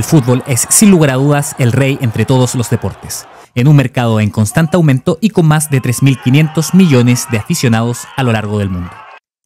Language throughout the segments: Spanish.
El fútbol es sin lugar a dudas el rey entre todos los deportes, en un mercado en constante aumento y con más de 3.500 millones de aficionados a lo largo del mundo.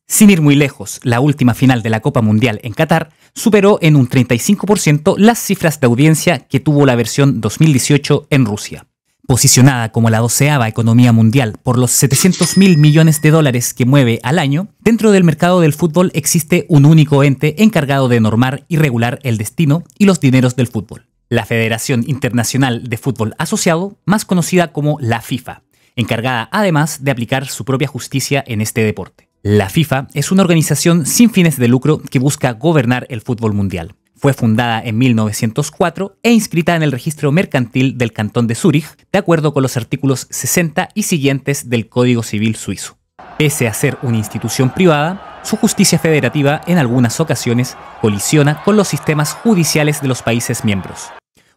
Sin ir muy lejos, la última final de la Copa Mundial en Qatar superó en un 35% las cifras de audiencia que tuvo la versión 2018 en Rusia. Posicionada como la doceava economía mundial por los 700 mil millones de dólares que mueve al año, dentro del mercado del fútbol existe un único ente encargado de normar y regular el destino y los dineros del fútbol, la Federación Internacional de Fútbol Asociado, más conocida como la FIFA, encargada además de aplicar su propia justicia en este deporte. La FIFA es una organización sin fines de lucro que busca gobernar el fútbol mundial fue fundada en 1904 e inscrita en el registro mercantil del Cantón de Zúrich, de acuerdo con los artículos 60 y siguientes del Código Civil suizo. Pese a ser una institución privada, su justicia federativa en algunas ocasiones colisiona con los sistemas judiciales de los países miembros.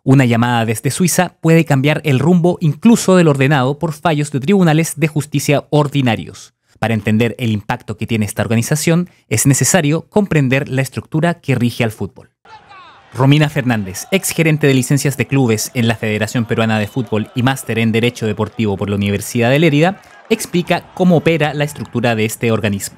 Una llamada desde Suiza puede cambiar el rumbo incluso del ordenado por fallos de tribunales de justicia ordinarios. Para entender el impacto que tiene esta organización, es necesario comprender la estructura que rige al fútbol. Romina Fernández, ex gerente de licencias de clubes en la Federación Peruana de Fútbol y máster en Derecho Deportivo por la Universidad de Lérida, explica cómo opera la estructura de este organismo.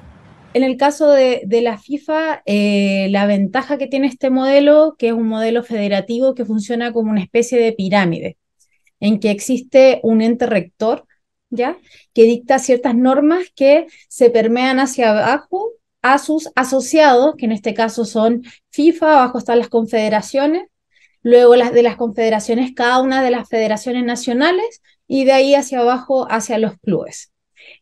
En el caso de, la FIFA, eh, la ventaja que tiene este modelo, que es un modelo federativo que funciona como una especie de pirámide, en que existe un ente rector, ¿ya? Que dicta ciertas normas que se permean hacia abajo a sus asociados, que en este caso son FIFA, abajo están las confederaciones, luego las de las confederaciones, cada una de las federaciones nacionales, y de ahí hacia abajo hacia los clubes.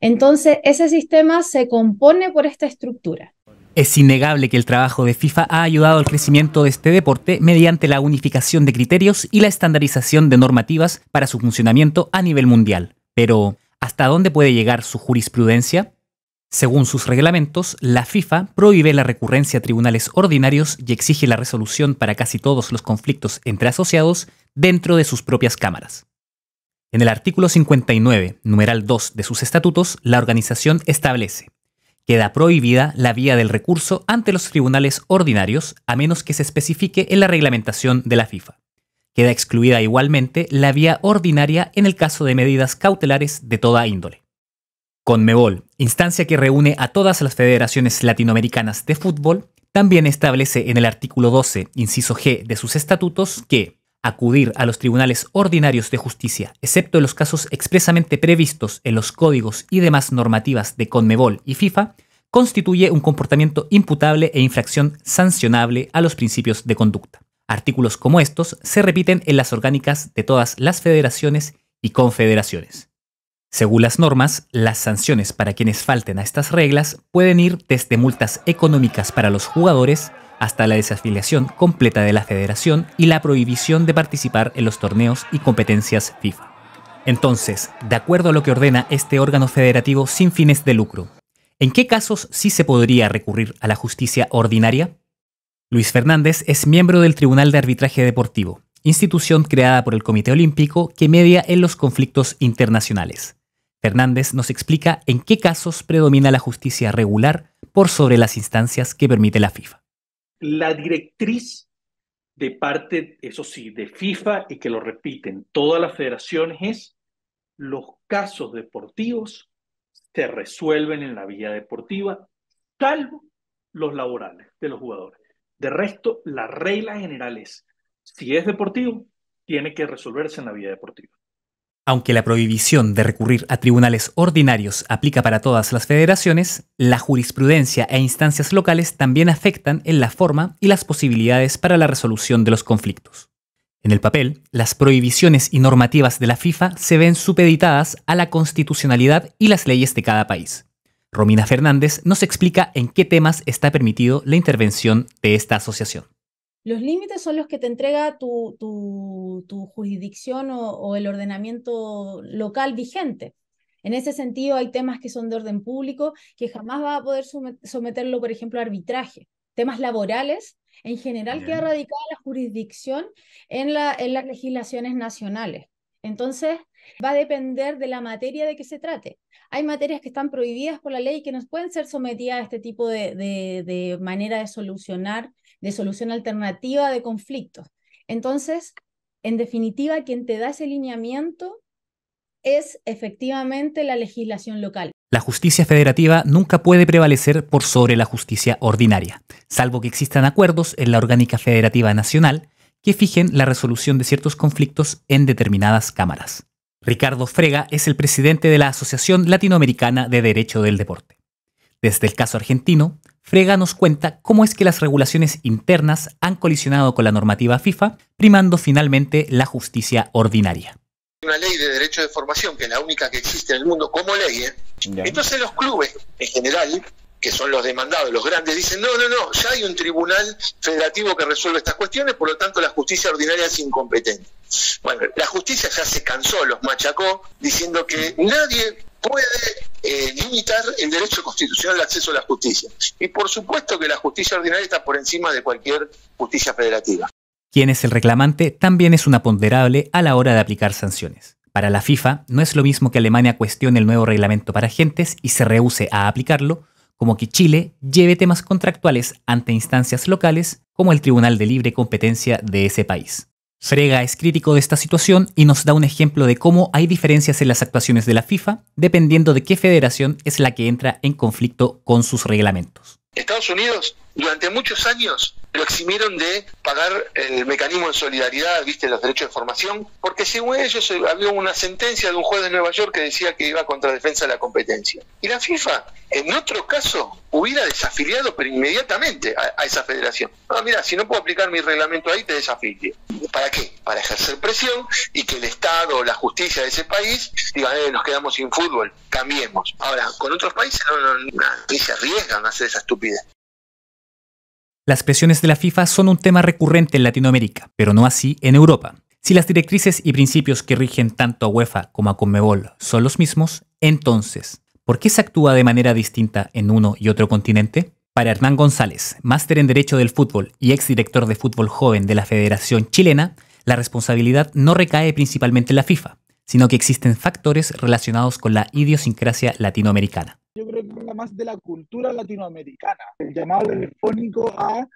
Entonces, ese sistema se compone por esta estructura. Es innegable que el trabajo de FIFA ha ayudado al crecimiento de este deporte mediante la unificación de criterios y la estandarización de normativas para su funcionamiento a nivel mundial. Pero, ¿hasta dónde puede llegar su jurisprudencia? Según sus reglamentos, la FIFA prohíbe la recurrencia a tribunales ordinarios y exige la resolución para casi todos los conflictos entre asociados dentro de sus propias cámaras. En el artículo 59, numeral 2 de sus estatutos, la organización establece Queda prohibida la vía del recurso ante los tribunales ordinarios a menos que se especifique en la reglamentación de la FIFA. Queda excluida igualmente la vía ordinaria en el caso de medidas cautelares de toda índole. Conmebol, instancia que reúne a todas las federaciones latinoamericanas de fútbol, también establece en el artículo 12, inciso G de sus estatutos, que acudir a los tribunales ordinarios de justicia, excepto en los casos expresamente previstos en los códigos y demás normativas de Conmebol y FIFA, constituye un comportamiento imputable e infracción sancionable a los principios de conducta. Artículos como estos se repiten en las orgánicas de todas las federaciones y confederaciones. Según las normas, las sanciones para quienes falten a estas reglas pueden ir desde multas económicas para los jugadores hasta la desafiliación completa de la federación y la prohibición de participar en los torneos y competencias FIFA. Entonces, de acuerdo a lo que ordena este órgano federativo sin fines de lucro, ¿en qué casos sí se podría recurrir a la justicia ordinaria? Luis Fernández es miembro del Tribunal de Arbitraje Deportivo, institución creada por el Comité Olímpico que media en los conflictos internacionales. Fernández nos explica en qué casos predomina la justicia regular por sobre las instancias que permite la FIFA. La directriz de parte, eso sí, de FIFA y que lo repiten todas las federaciones es los casos deportivos se resuelven en la vía deportiva, salvo los laborales de los jugadores. De resto, la regla general es, si es deportivo, tiene que resolverse en la vía deportiva. Aunque la prohibición de recurrir a tribunales ordinarios aplica para todas las federaciones, la jurisprudencia e instancias locales también afectan en la forma y las posibilidades para la resolución de los conflictos. En el papel, las prohibiciones y normativas de la FIFA se ven supeditadas a la constitucionalidad y las leyes de cada país. Romina Fernández nos explica en qué temas está permitido la intervención de esta asociación. Los límites son los que te entrega tu, tu, jurisdicción o, el ordenamiento local vigente. En ese sentido, hay temas que son de orden público que jamás va a poder someterlo, por ejemplo, a arbitraje. Temas laborales, en general, queda radicada la jurisdicción en, la, en las legislaciones nacionales. Entonces, va a depender de la materia de que se trate. Hay materias que están prohibidas por la ley y que no pueden ser sometidas a este tipo de manera de solucionar de solución alternativa de conflictos. Entonces, en definitiva, quien te da ese lineamiento es efectivamente la legislación local. La justicia federativa nunca puede prevalecer por sobre la justicia ordinaria, salvo que existan acuerdos en la orgánica federativa nacional que fijen la resolución de ciertos conflictos en determinadas cámaras. Ricardo Frega es el presidente de la Asociación Latinoamericana de Derecho del Deporte. Desde el caso argentino, Frega nos cuenta cómo es que las regulaciones internas han colisionado con la normativa FIFA, primando finalmente la justicia ordinaria. Una ley de derecho de formación, que es la única que existe en el mundo como ley. ¿eh? Entonces los clubes en general que son los demandados, los grandes, dicen, no, no, no, ya hay un tribunal federativo que resuelve estas cuestiones, por lo tanto la justicia ordinaria es incompetente. Bueno, la justicia ya se cansó, los machacó, diciendo que nadie puede eh, limitar el derecho constitucional al acceso a la justicia. Y por supuesto que la justicia ordinaria está por encima de cualquier justicia federativa. Quien es el reclamante también es una ponderable a la hora de aplicar sanciones. Para la FIFA, no es lo mismo que Alemania cuestione el nuevo reglamento para agentes y se rehúse a aplicarlo, como que Chile lleve temas contractuales ante instancias locales como el Tribunal de Libre Competencia de ese país. Frega es crítico de esta situación y nos da un ejemplo de cómo hay diferencias en las actuaciones de la FIFA dependiendo de qué federación es la que entra en conflicto con sus reglamentos. Estados Unidos durante muchos años lo eximieron de pagar el mecanismo de solidaridad, viste, los derechos de formación, porque según ellos eh, había una sentencia de un juez de Nueva York que decía que iba contra defensa de la competencia. Y la FIFA, en otro caso, hubiera desafiliado pero inmediatamente a, esa federación. Ah, mira, si no puedo aplicar mi reglamento ahí, te desafilio. ¿Para qué? Para ejercer presión y que el Estado o la justicia de ese país diga, eh, nos quedamos sin fútbol, cambiemos. Ahora, con otros países no, no, no, no se arriesgan a hacer esa estupidez. Las presiones de la FIFA son un tema recurrente en Latinoamérica, pero no así en Europa. Si las directrices y principios que rigen tanto a UEFA como a Conmebol son los mismos, entonces, ¿por qué se actúa de manera distinta en uno y otro continente? Para Hernán González, máster en Derecho del Fútbol y exdirector de fútbol joven de la Federación Chilena, la responsabilidad no recae principalmente en la FIFA, sino que existen factores relacionados con la idiosincrasia latinoamericana más de la cultura latinoamericana, el llamado telefónico a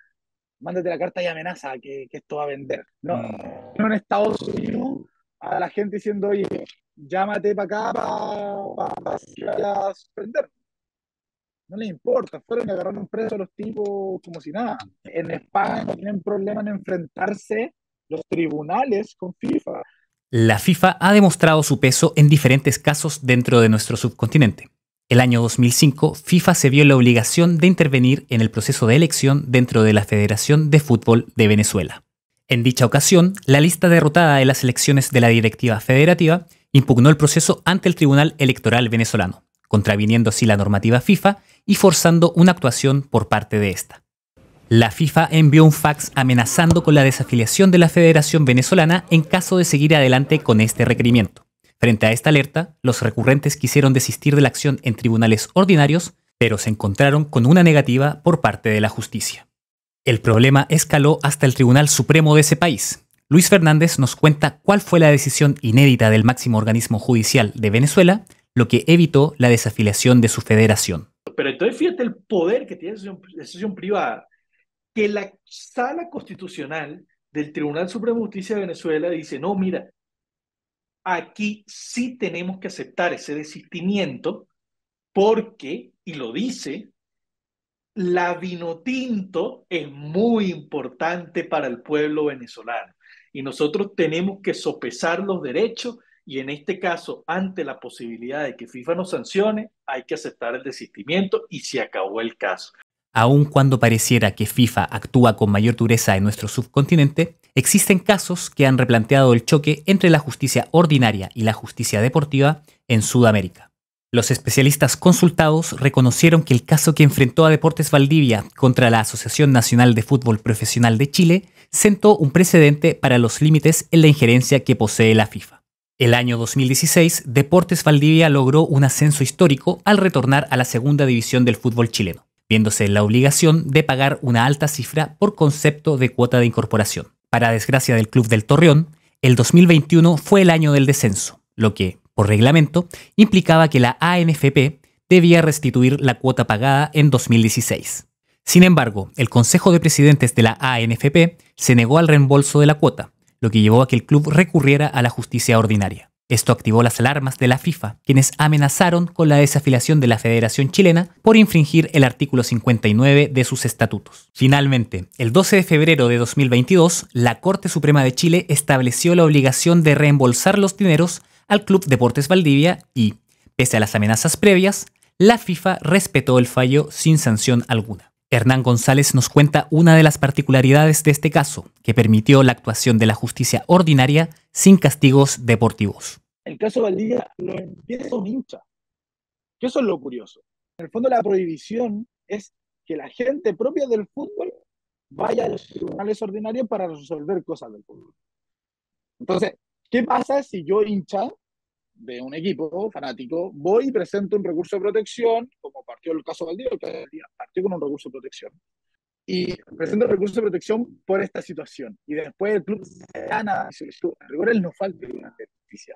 mándate la carta y amenaza que, esto va a vender. No, mm. en Estados Unidos a la gente diciendo, oye, llámate para acá para, para, a suspender. No les importa, fueron y agarraron preso a los tipos como si nada. En España tienen problema en enfrentarse los tribunales con FIFA. La FIFA ha demostrado su peso en diferentes casos dentro de nuestro subcontinente. El año 2005, FIFA se vio la obligación de intervenir en el proceso de elección dentro de la Federación de Fútbol de Venezuela. En dicha ocasión, la lista derrotada de las elecciones de la directiva federativa impugnó el proceso ante el Tribunal Electoral venezolano, contraviniendo así la normativa FIFA y forzando una actuación por parte de esta. La FIFA envió un fax amenazando con la desafiliación de la Federación Venezolana en caso de seguir adelante con este requerimiento. Frente a esta alerta, los recurrentes quisieron desistir de la acción en tribunales ordinarios, pero se encontraron con una negativa por parte de la justicia. El problema escaló hasta el Tribunal Supremo de ese país. Luis Fernández nos cuenta cuál fue la decisión inédita del máximo organismo judicial de Venezuela, lo que evitó la desafiliación de su federación. Pero entonces fíjate el poder que tiene la decisión privada, que la sala constitucional del Tribunal Supremo de Justicia de Venezuela dice, no, mira, aquí sí tenemos que aceptar ese desistimiento porque, y lo dice, la vinotinto es muy importante para el pueblo venezolano y nosotros tenemos que sopesar los derechos y en este caso, ante la posibilidad de que FIFA nos sancione, hay que aceptar el desistimiento y se acabó el caso. Aun cuando pareciera que FIFA actúa con mayor dureza en nuestro subcontinente, existen casos que han replanteado el choque entre la justicia ordinaria y la justicia deportiva en Sudamérica. Los especialistas consultados reconocieron que el caso que enfrentó a Deportes Valdivia contra la Asociación Nacional de Fútbol Profesional de Chile sentó un precedente para los límites en la injerencia que posee la FIFA. El año 2016, Deportes Valdivia logró un ascenso histórico al retornar a la segunda división del fútbol chileno viéndose la obligación de pagar una alta cifra por concepto de cuota de incorporación. Para desgracia del Club del Torreón, el 2021 fue el año del descenso, lo que, por reglamento, implicaba que la ANFP debía restituir la cuota pagada en 2016. Sin embargo, el Consejo de Presidentes de la ANFP se negó al reembolso de la cuota, lo que llevó a que el club recurriera a la justicia ordinaria. Esto activó las alarmas de la FIFA, quienes amenazaron con la desafiliación de la Federación Chilena por infringir el artículo 59 de sus estatutos. Finalmente, el 12 de febrero de 2022, la Corte Suprema de Chile estableció la obligación de reembolsar los dineros al Club Deportes Valdivia y, pese a las amenazas previas, la FIFA respetó el fallo sin sanción alguna. Hernán González nos cuenta una de las particularidades de este caso, que permitió la actuación de la justicia ordinaria sin castigos deportivos el caso Valdivia lo empieza un hincha. Que eso es lo curioso. En el fondo la prohibición es que la gente propia del fútbol vaya a los tribunales ordinarios para resolver cosas del fútbol. Entonces, ¿qué pasa si yo hincha de un equipo fanático voy y presento un recurso de protección, como partió el caso Valdivia, partió con un recurso de protección, y presento el recurso de protección por esta situación, y después el club se gana, en rigor él no falta una justicia,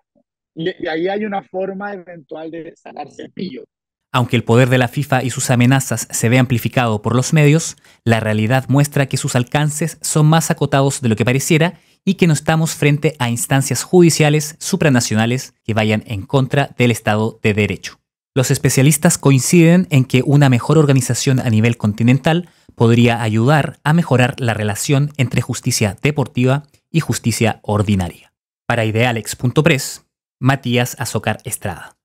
y, ahí hay una forma eventual de sanar cepillo. Aunque el poder de la FIFA y sus amenazas se ve amplificado por los medios, la realidad muestra que sus alcances son más acotados de lo que pareciera y que no estamos frente a instancias judiciales supranacionales que vayan en contra del Estado de Derecho. Los especialistas coinciden en que una mejor organización a nivel continental podría ayudar a mejorar la relación entre justicia deportiva y justicia ordinaria. Para Idealex.press, Matías Azócar Estrada.